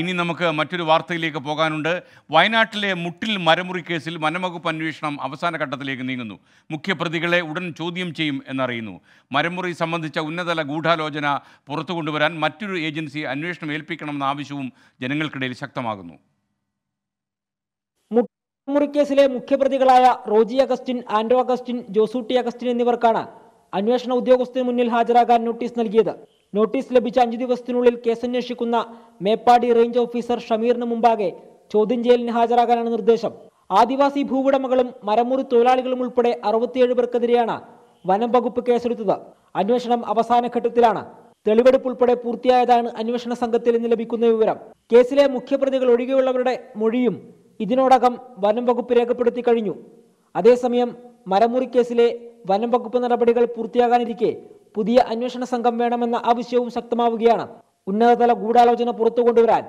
ഇനി നമുക്ക് മറ്റൊരു വാർത്തയിലേക്ക് പോകാനുണ്ട് വയനാട്ടിലെ മുട്ടിൽ മരമുറി കേസിൽ വനംവകുപ്പ് അന്വേഷണം അവസാന ഘട്ടത്തിലേക്ക് നീങ്ങുന്നു മുഖ്യപ്രതികളെ ഉടൻ ചോദ്യം ചെയ്യും എന്നറിയുന്നു മരമുറി സംബന്ധിച്ച ഉന്നതതല ഗൂഢാലോചന പുറത്തു കൊണ്ടുവരാൻ മറ്റൊരു ഏജൻസി അന്വേഷണം ഏൽപ്പിക്കണമെന്ന ആവശ്യവും ജനങ്ങൾക്കിടയിൽ ശക്തമാകുന്നു മുറിക്കേസിലെ മുഖ്യപ്രതികളായ റോജി അഗസ്റ്റിൻ ആൻഡ്രോ അഗസ്റ്റിൻ ജോസൂട്ടി അഗസ്റ്റിൻ എന്നിവർക്കാണ് അന്വേഷണ ഉദ്യോഗസ്ഥന് മുന്നിൽ ഹാജരാകാൻ നോട്ടീസ് നൽകിയത് നോട്ടീസ് ലഭിച്ച അഞ്ചു ദിവസത്തിനുള്ളിൽ കേസന്വേഷിക്കുന്ന മേപ്പാടി റേഞ്ച് ഓഫീസർ ഷമീറിന് മുമ്പാകെ ചോദ്യം ചെയ്യലിന് ഹാജരാകാനാണ് നിർദ്ദേശം ആദിവാസി ഭൂവുടമകളും മരമുറി തൊഴിലാളികളും ഉൾപ്പെടെ അറുപത്തിയേഴ് പേർക്കെതിരെയാണ് വനം വകുപ്പ് കേസെടുത്തത് അന്വേഷണം അവസാന ഘട്ടത്തിലാണ് തെളിവെടുപ്പ് ഉൾപ്പെടെ പൂർത്തിയായതാണ് അന്വേഷണ സംഘത്തിൽ നിന്ന് ലഭിക്കുന്ന വിവരം കേസിലെ മുഖ്യപ്രതികൾ ഒഴികെയുള്ളവരുടെ മൊഴിയും ഇതിനോടകം വനം വകുപ്പ് രേഖപ്പെടുത്തി കഴിഞ്ഞു അതേസമയം മരമുറി കേസിലെ വനം വകുപ്പ് നടപടികൾ പൂർത്തിയാകാനിരിക്കെ പുതിയ അന്വേഷണ സംഘം വേണമെന്ന ആവശ്യവും ശക്തമാവുകയാണ് ഉന്നതതല ഗൂഢാലോചന പുറത്തു കൊണ്ടുവരാൻ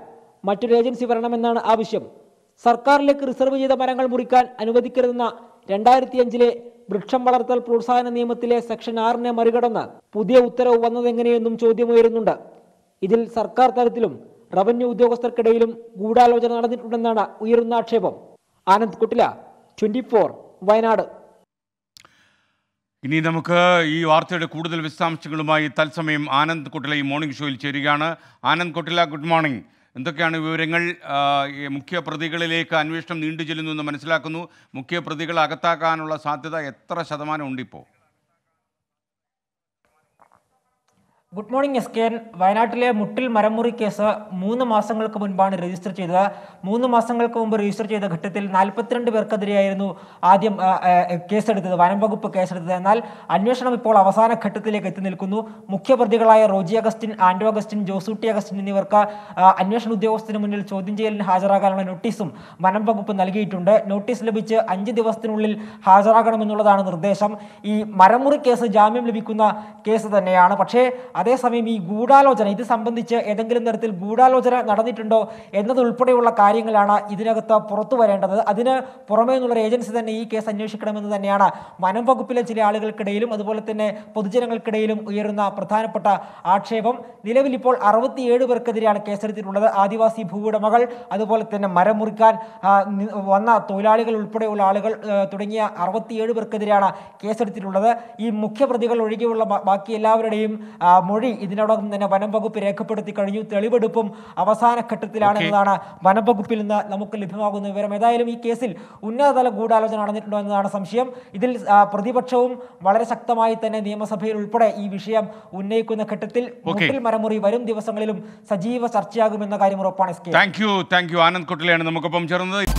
മറ്റൊരു ഏജൻസി വരണമെന്നാണ് ആവശ്യം സർക്കാരിലേക്ക് റിസർവ് ചെയ്ത മരങ്ങൾ മുറിക്കാൻ അനുവദിക്കരുതെന്ന അഞ്ചിലെ വൃക്ഷം വളർത്തൽ പ്രോത്സാഹന നിയമത്തിലെ സെക്ഷൻ ആറിനെ മറികടന്ന് പുതിയ ഉത്തരവ് വന്നതെങ്ങനെയെന്നും ചോദ്യമുയരുന്നുണ്ട് ഇതിൽ സർക്കാർ തലത്തിലും റവന്യൂ ഉദ്യോഗസ്ഥർക്കിടയിലും ഗൂഢാലോചന നടന്നിട്ടുണ്ടെന്നാണ് ഉയരുന്ന ആക്ഷേപം ആനന്ദ് കുട്ടില ട്വന്റി വയനാട് ഇനി നമുക്ക് ഈ വാർത്തയുടെ കൂടുതൽ വിശദാംശങ്ങളുമായി തത്സമയം ആനന്ദ് കൊട്ടില ഈ മോർണിംഗ് ഷോയിൽ ചേരുകയാണ് ആനന്ദ് കൊട്ടില ഗുഡ് മോർണിംഗ് എന്തൊക്കെയാണ് വിവരങ്ങൾ മുഖ്യ പ്രതികളിലേക്ക് അന്വേഷണം നീണ്ടു ചെല്ലുന്നു എന്ന് മനസ്സിലാക്കുന്നു മുഖ്യ പ്രതികൾ അകത്താക്കാനുള്ള സാധ്യത എത്ര ശതമാനം ഉണ്ട് ഇപ്പോൾ good morning S K N വയനാട്ടിലെ മുട്ടിൽ മരമുറി കേസ് മൂന്ന് മാസങ്ങൾക്ക് മുൻപാണ് രജിസ്റ്റർ ചെയ്തത് മൂന്ന് മാസങ്ങൾക്ക് മുമ്പ് രജിസ്റ്റർ ചെയ്ത ഘട്ടത്തിൽ നാൽപ്പത്തിരണ്ട് പേർക്കെതിരെയായിരുന്നു ആദ്യം കേസെടുത്തത് വനം വകുപ്പ് കേസെടുത്തത് എന്നാൽ അന്വേഷണം ഇപ്പോൾ അവസാന ഘട്ടത്തിലേക്ക് എത്തി നിൽക്കുന്നു മുഖ്യപ്രതികളായ റോജി അഗസ്റ്റിൻ ആൻഡോ അഗസ്റ്റിൻ ജോസൂട്ടി അഗസ്റ്റിൻ എന്നിവർക്ക് അന്വേഷണ ഉദ്യോഗസ്ഥന് മുന്നിൽ ചോദ്യം ചെയ്യലിന് ഹാജരാകാനുള്ള നോട്ടീസും വനം വകുപ്പ് നൽകിയിട്ടുണ്ട് നോട്ടീസ് ലഭിച്ച് അഞ്ച് ദിവസത്തിനുള്ളിൽ ഹാജരാകണമെന്നുള്ളതാണ് നിർദ്ദേശം ഈ മരമുറി കേസ് ജാമ്യം ലഭിക്കുന്ന കേസ് തന്നെയാണ് പക്ഷേ അതേസമയം ഈ ഗൂഢാലോചന ഇത് സംബന്ധിച്ച് ഏതെങ്കിലും തരത്തിൽ ഗൂഢാലോചന നടന്നിട്ടുണ്ടോ എന്നതുൾപ്പെടെയുള്ള കാര്യങ്ങളാണ് ഇതിനകത്ത് പുറത്തു വരേണ്ടത് അതിന് പുറമേ നിന്നുള്ളൊരു ഏജൻസി തന്നെ ഈ കേസ് അന്വേഷിക്കണമെന്ന് തന്നെയാണ് വനം വകുപ്പിലെ ചില ആളുകൾക്കിടയിലും അതുപോലെ തന്നെ പൊതുജനങ്ങൾക്കിടയിലും ഉയരുന്ന പ്രധാനപ്പെട്ട ആക്ഷേപം നിലവിൽ ഇപ്പോൾ അറുപത്തിയേഴ് പേർക്കെതിരെയാണ് കേസെടുത്തിട്ടുള്ളത് ആദിവാസി ഭൂവുടമകൾ അതുപോലെ തന്നെ മരം മുറിക്കാൻ വന്ന തൊഴിലാളികൾ ഉൾപ്പെടെയുള്ള ആളുകൾ തുടങ്ങിയ അറുപത്തിയേഴ് പേർക്കെതിരെയാണ് കേസെടുത്തിട്ടുള്ളത് ഈ മുഖ്യപ്രതികൾ ഒഴികെയുള്ള ബാക്കി എല്ലാവരുടെയും മൊഴി ഇതിനോടകം തന്നെ വനം വകുപ്പ് രേഖപ്പെടുത്തി കഴിഞ്ഞു തെളിവെടുപ്പും അവസാന ഘട്ടത്തിലാണ് എന്നതാണ് വനം വകുപ്പിൽ നിന്ന് നമുക്ക് ലഭ്യമാകുന്ന വിവരം ഏതായാലും ഈ കേസിൽ ഉന്നതതല ഗൂഢാലോചന നടന്നിട്ടുണ്ടോ എന്നതാണ് സംശയം ഇതിൽ പ്രതിപക്ഷവും വളരെ ശക്തമായി തന്നെ നിയമസഭയിൽ ഉൾപ്പെടെ ഈ വിഷയം ഉന്നയിക്കുന്ന ഘട്ടത്തിൽ മുട്ടിൽ മരമുറി വരും ദിവസങ്ങളിലും സജീവ ചർച്ചയാകുമെന്ന കാര്യം ഉറപ്പാണ് thank you thank you Anand കുട്ടിലെയാണ് നമുക്കൊപ്പം ചേർന്നത്